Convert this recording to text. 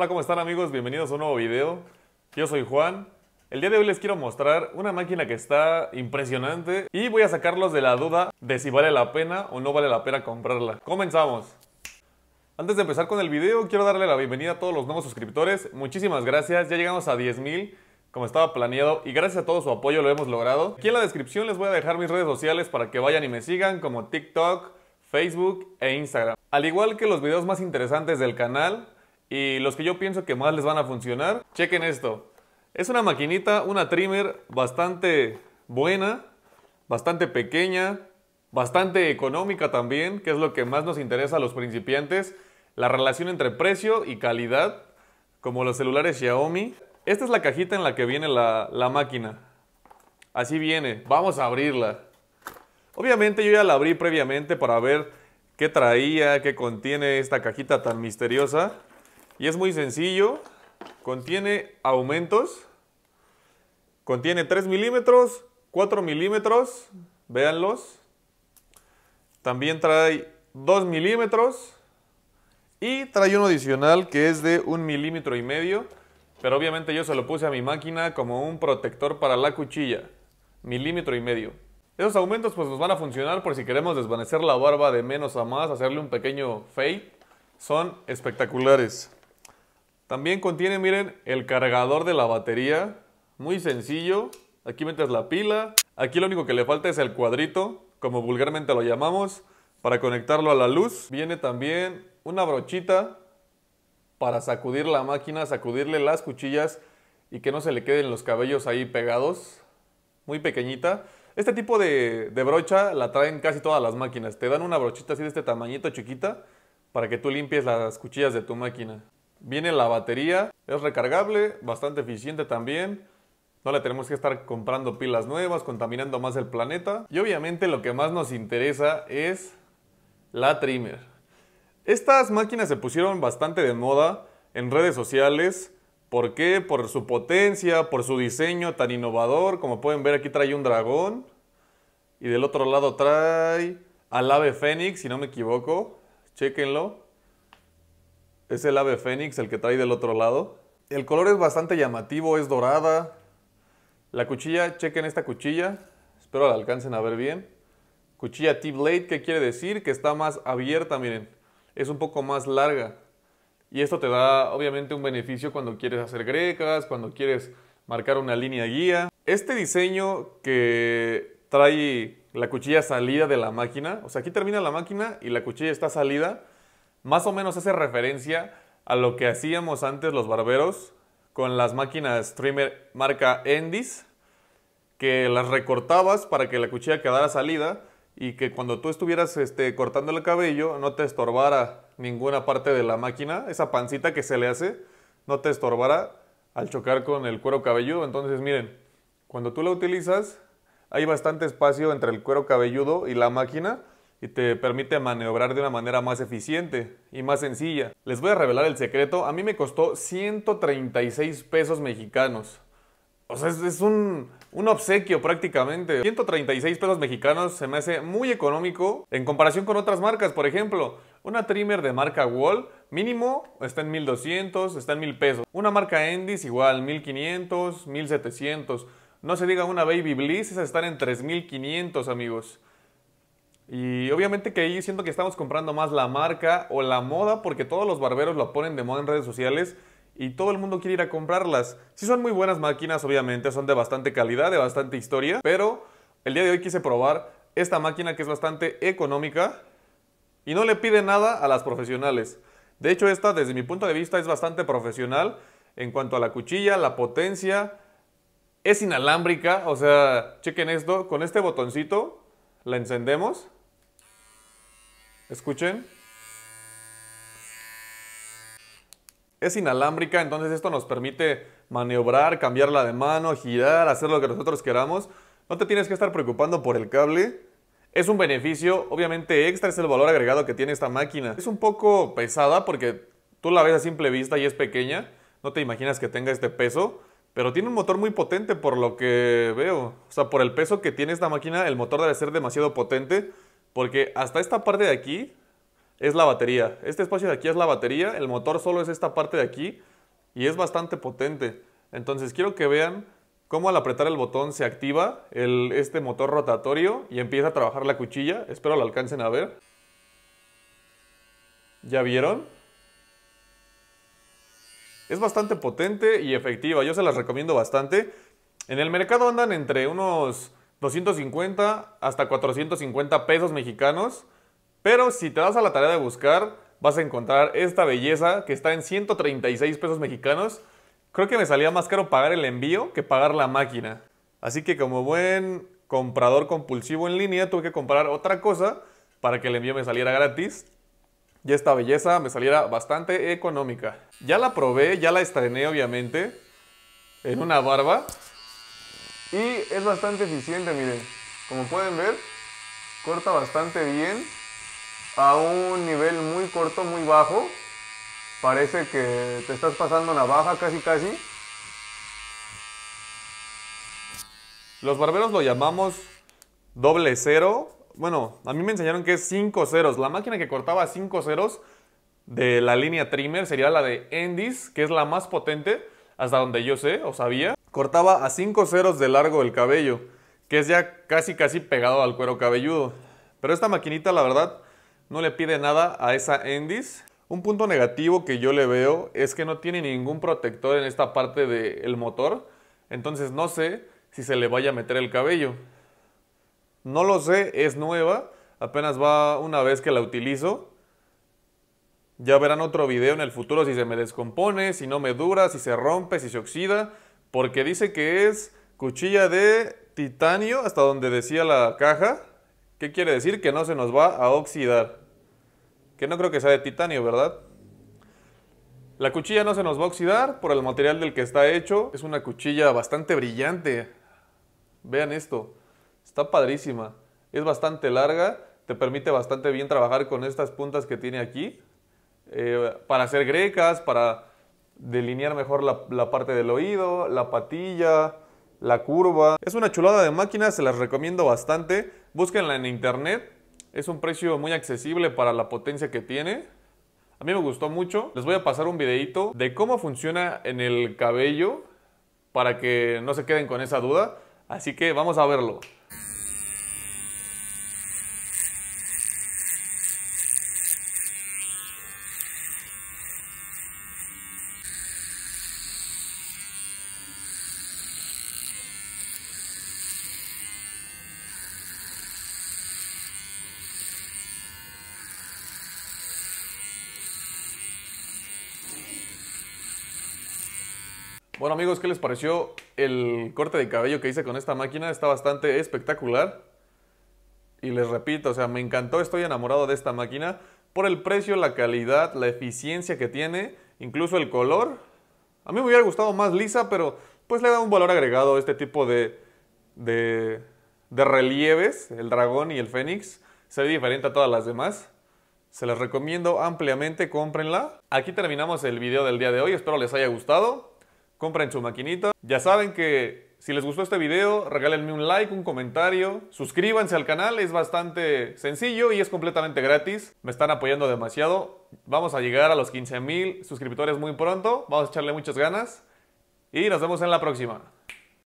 Hola, ¿cómo están amigos? Bienvenidos a un nuevo video. Yo soy Juan. El día de hoy les quiero mostrar una máquina que está impresionante y voy a sacarlos de la duda de si vale la pena o no vale la pena comprarla. ¡Comenzamos! Antes de empezar con el video, quiero darle la bienvenida a todos los nuevos suscriptores. Muchísimas gracias, ya llegamos a 10.000 como estaba planeado y gracias a todo su apoyo lo hemos logrado. Aquí en la descripción les voy a dejar mis redes sociales para que vayan y me sigan como TikTok, Facebook e Instagram. Al igual que los videos más interesantes del canal, y los que yo pienso que más les van a funcionar, chequen esto. Es una maquinita, una trimmer bastante buena, bastante pequeña, bastante económica también, que es lo que más nos interesa a los principiantes, la relación entre precio y calidad, como los celulares Xiaomi. Esta es la cajita en la que viene la, máquina. Así viene, vamos a abrirla. Obviamente yo ya la abrí previamente para ver qué traía, qué contiene esta cajita tan misteriosa. Y es muy sencillo. Contiene aumentos. Contiene 3 milímetros, 4 milímetros. Véanlos. También trae 2 milímetros. Y trae uno adicional que es de un milímetro y medio. Pero obviamente yo se lo puse a mi máquina como un protector para la cuchilla. Milímetro y medio. Esos aumentos pues nos van a funcionar por si queremos desvanecer la barba de menos a más, hacerle un pequeño fade. Son espectaculares. También contiene, miren, el cargador de la batería. Muy sencillo. Aquí metes la pila. Aquí lo único que le falta es el cuadrito, como vulgarmente lo llamamos, para conectarlo a la luz. Viene también una brochita para sacudir la máquina, sacudirle las cuchillas y que no se le queden los cabellos ahí pegados. Muy pequeñita. Este tipo de, brocha la traen casi todas las máquinas. Te dan una brochita así de este tamañito chiquita para que tú limpies las cuchillas de tu máquina. Viene la batería, es recargable, bastante eficiente también. No le tenemos que estar comprando pilas nuevas, contaminando más el planeta. Y obviamente lo que más nos interesa es la trimmer. Estas máquinas se pusieron bastante de moda en redes sociales. ¿Por qué? Por su potencia, por su diseño tan innovador. Como pueden ver aquí trae un dragón. Y del otro lado trae al ave fénix, si no me equivoco. Chéquenlo. Es el ave fénix, el que trae del otro lado. El color es bastante llamativo, es dorada. La cuchilla, chequen esta cuchilla. Espero la alcancen a ver bien. Cuchilla T-Blade, ¿qué quiere decir? Que está más abierta, miren. Es un poco más larga. Y esto te da obviamente un beneficio cuando quieres hacer grecas, cuando quieres marcar una línea guía. Este diseño que trae la cuchilla salida de la máquina, o sea, aquí termina la máquina y la cuchilla está salida, más o menos hace referencia a lo que hacíamos antes los barberos con las máquinas trimmer marca Endis, que las recortabas para que la cuchilla quedara salida y que cuando tú estuvieras este, cortando el cabello no te estorbara ninguna parte de la máquina, esa pancita que se le hace, no te estorbara al chocar con el cuero cabelludo. Entonces miren, cuando tú la utilizas hay bastante espacio entre el cuero cabelludo y la máquina y te permite maniobrar de una manera más eficiente y más sencilla. Les voy a revelar el secreto, a mí me costó 136 pesos mexicanos. O sea, es, un, un obsequio prácticamente. 136 pesos mexicanos se me hace muy económico en comparación con otras marcas. Por ejemplo, una trimmer de marca Wall mínimo está en 1200, está en 1000 pesos. Una marca Endis igual, 1500, 1700. No se diga una Baby Bliss, esas están en 3500 amigos. Y obviamente que ahí siento que estamos comprando más la marca o la moda porque todos los barberos lo ponen de moda en redes sociales y todo el mundo quiere ir a comprarlas. Sí son muy buenas máquinas, obviamente, son de bastante calidad, de bastante historia, pero el día de hoy quise probar esta máquina que es bastante económica y no le pide nada a las profesionales. De hecho, esta desde mi punto de vista es bastante profesional en cuanto a la cuchilla, la potencia, es inalámbrica, o sea, chequen esto, con este botoncito la encendemos Escuchen. Es inalámbrica, entonces esto nos permite maniobrar, cambiarla de mano, girar, hacer lo que nosotros queramos. No te tienes que estar preocupando por el cable. Es un beneficio, obviamente extra es el valor agregado que tiene esta máquina. Es un poco pesada porque tú la ves a simple vista y es pequeña. No te imaginas que tenga este peso, pero tiene un motor muy potente por lo que veo. O sea, por el peso que tiene esta máquina, el motor debe ser demasiado potente. Porque hasta esta parte de aquí es la batería. Este espacio de aquí es la batería, el motor solo es esta parte de aquí y es bastante potente. Entonces quiero que vean cómo al apretar el botón se activa este motor rotatorio y empieza a trabajar la cuchilla. Espero lo alcancen a ver. ¿Ya vieron? Es bastante potente y efectiva, yo se las recomiendo bastante. En el mercado andan entre unos 250 hasta 450 pesos mexicanos. Pero si te das a la tarea de buscar, vas a encontrar esta belleza que está en 136 pesos mexicanos. Creo que me salía más caro pagar el envío que pagar la máquina. Así que como buen comprador compulsivo en línea, tuve que comprar otra cosa para que el envío me saliera gratis. Y esta belleza me saliera bastante económica. Ya la probé, ya la estrené obviamente en una barba. Y es bastante eficiente, miren. Como pueden ver, corta bastante bien. A un nivel muy corto, muy bajo. Parece que te estás pasando una baja casi casi. Los barberos lo llamamos doble cero. Bueno, a mí me enseñaron que es cinco ceros. La máquina que cortaba cinco ceros de la línea trimmer sería la de Endis, que es la más potente, hasta donde yo sé o sabía. Cortaba a 5 ceros de largo el cabello, que es ya casi casi pegado al cuero cabelludo. Pero esta maquinita, la verdad, no le pide nada a esa Endis. Un punto negativo que yo le veo es que no tiene ningún protector en esta parte del motor. Entonces no sé si se le vaya a meter el cabello. No lo sé, es nueva. Apenas va una vez que la utilizo. Ya verán otro video en el futuro si se me descompone, si no me dura, si se rompe, si se oxida. Porque dice que es cuchilla de titanio, hasta donde decía la caja. ¿Qué quiere decir? Que no se nos va a oxidar. Que no creo que sea de titanio, ¿verdad? La cuchilla no se nos va a oxidar por el material del que está hecho. Es una cuchilla bastante brillante. Vean esto. Está padrísima. Es bastante larga. Te permite bastante bien trabajar con estas puntas que tiene aquí. Eh, para hacer grecas, para delinear mejor la, parte del oído, la patilla, la curva. Es una chulada de máquina, se las recomiendo bastante. Búsquenla en internet, es un precio muy accesible para la potencia que tiene. A mí me gustó mucho. Les voy a pasar un videito de cómo funciona en el cabello para que no se queden con esa duda. Así que vamos a verlo. Bueno amigos, ¿qué les pareció el corte de cabello que hice con esta máquina? Está bastante espectacular. Y les repito, o sea, me encantó, estoy enamorado de esta máquina por el precio, la calidad, la eficiencia que tiene, incluso el color. A mí me hubiera gustado más lisa, pero pues le da un valor agregado este tipo de, de, de relieves, el dragón y el fénix. Se ve diferente a todas las demás. Se las recomiendo ampliamente, cómprenla. Aquí terminamos el video del día de hoy, espero les haya gustado compren su maquinita. Ya saben que si les gustó este video, regálenme un like, un comentario, suscríbanse al canal, es bastante sencillo y es completamente gratis. Me están apoyando demasiado. Vamos a llegar a los 15.000 suscriptores muy pronto, vamos a echarle muchas ganas y nos vemos en la próxima.